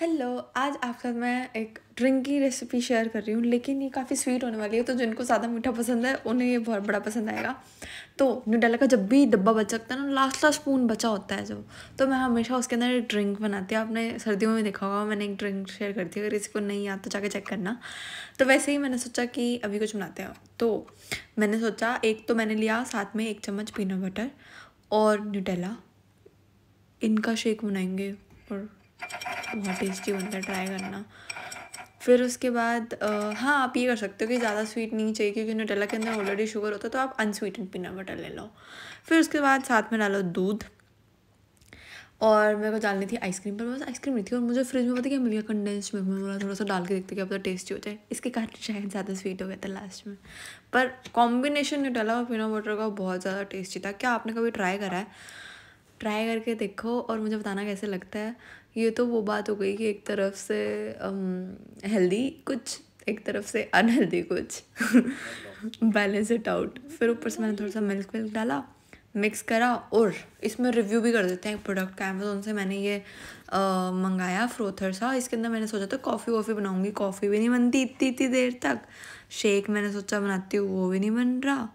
hello आज आप साथ मैं एक ड्रिंक की रेसिपी शेयर कर रही हूँ लेकिन ये काफ़ी स्वीट होने वाली है तो जिनको ज़्यादा मीठा पसंद है उन्हें ये बहुत बड़ा पसंद आएगा तो न्यूडेला का जब भी डब्बा बच सकता है ना लास्ट लास्ट स्पून बचा होता है जो तो मैं हमेशा उसके अंदर एक ड्रिंक बनाती हूँ आपने सर्दियों में देखा होगा मैंने एक ड्रिंक शेयर करती है अगर इसी को नहीं आता तो जाके चेक करना तो वैसे ही मैंने सोचा कि अभी कुछ बनाते हैं तो मैंने सोचा एक तो मैंने लिया साथ में एक चम्मच पीनट बटर और न्यूडेला इनका शेक बनाएंगे और बहुत टेस्टी बनता है ट्राई करना फिर उसके बाद आ, हाँ आप ये कर सकते हो कि ज़्यादा स्वीट नहीं चाहिए क्योंकि नटेला के अंदर ऑलरेडी शुगर होता है तो आप अनस्वीटन पीनट बटर ले लो फिर उसके बाद साथ में डालो दूध और मेरे को डालनी थी आइसक्रीम पर बस आइसक्रीम नहीं थी और मुझे फ्रिज में पता क्या मिल गया कंडेंस मिल्क में बोला थोड़ा सा डाल के देखते कि अब तो टेस्टी हो जाए इसके कारण शायद ज़्यादा स्वीट हो गया था लास्ट में पर कॉम्बिनेशन नटेला और पीनट बटर का बहुत ज़्यादा टेस्टी था क्या आपने कभी ट्राई करा है ट्राई करके देखो और मुझे बताना कैसे लगता है ये तो वो बात हो गई कि एक तरफ से हेल्दी कुछ एक तरफ से अनहेल्दी कुछ बैलेंस इट आउट फिर ऊपर से मैंने थोड़ा सा मिल्क विल्क डाला मिक्स करा और इसमें रिव्यू भी कर देते हैं एक प्रोडक्ट का अमेजोन से मैंने ये आ, मंगाया फ्रोथर सा इसके अंदर मैंने सोचा था कॉफ़ी वॉफ़ी बनाऊंगी कॉफ़ी भी नहीं बनती इतनी इतनी देर तक शेक मैंने सोचा बनाती हूँ वो भी नहीं बन रहा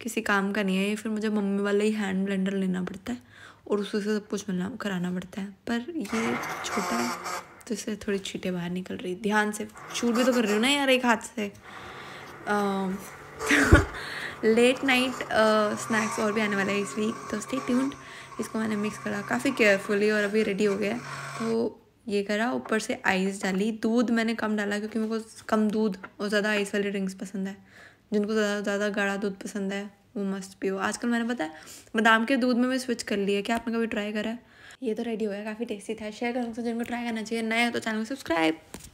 किसी काम का नहीं है ये फिर मुझे मम्मी वाला ही हैंड ब्लेंडर लेना पड़ता है और उसी से सब कुछ मिलना कराना पड़ता है पर ये छोटा है तो इससे थोड़ी छीटे बाहर निकल रही ध्यान से छूट भी तो कर रही हूँ ना यार एक हाथ से लेट नाइट स्नैक्स और भी आने वाला है इस वीक तो स्टे ट्यून्ड इसको मैंने मिक्स करा काफ़ी केयरफुली और अभी रेडी हो गया तो ये करा ऊपर से आइस डाली दूध मैंने कम डाला क्योंकि मेरे को कम दूध और ज़्यादा आइस वाली ड्रिंक्स पसंद है जिनको ज़्यादा ज़्यादा गाढ़ा दूध पसंद है वो मस्त पियो आजकल मैंने पता है बादाम के दूध में मैं स्विच कर लिया क्या आपने कभी ट्राई करा है ये तो रेडी हो गया काफ़ी टेस्टी था शेयर करूँगा जिनको ट्राई करना चाहिए नए हो तो चैनल को सब्सक्राइब